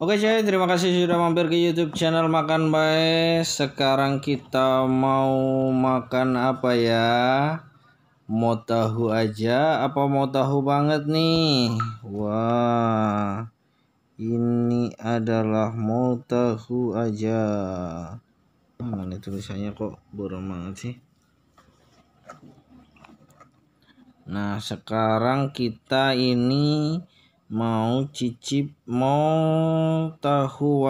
Oke cuy, terima kasih sudah mampir ke YouTube channel Makan Baik. Sekarang kita mau makan apa ya? Mau tahu aja apa mau tahu banget nih? Wah. Ini adalah mau tahu aja. Mana tulisannya kok borong banget sih? Nah, sekarang kita ini mau cicip mau tahu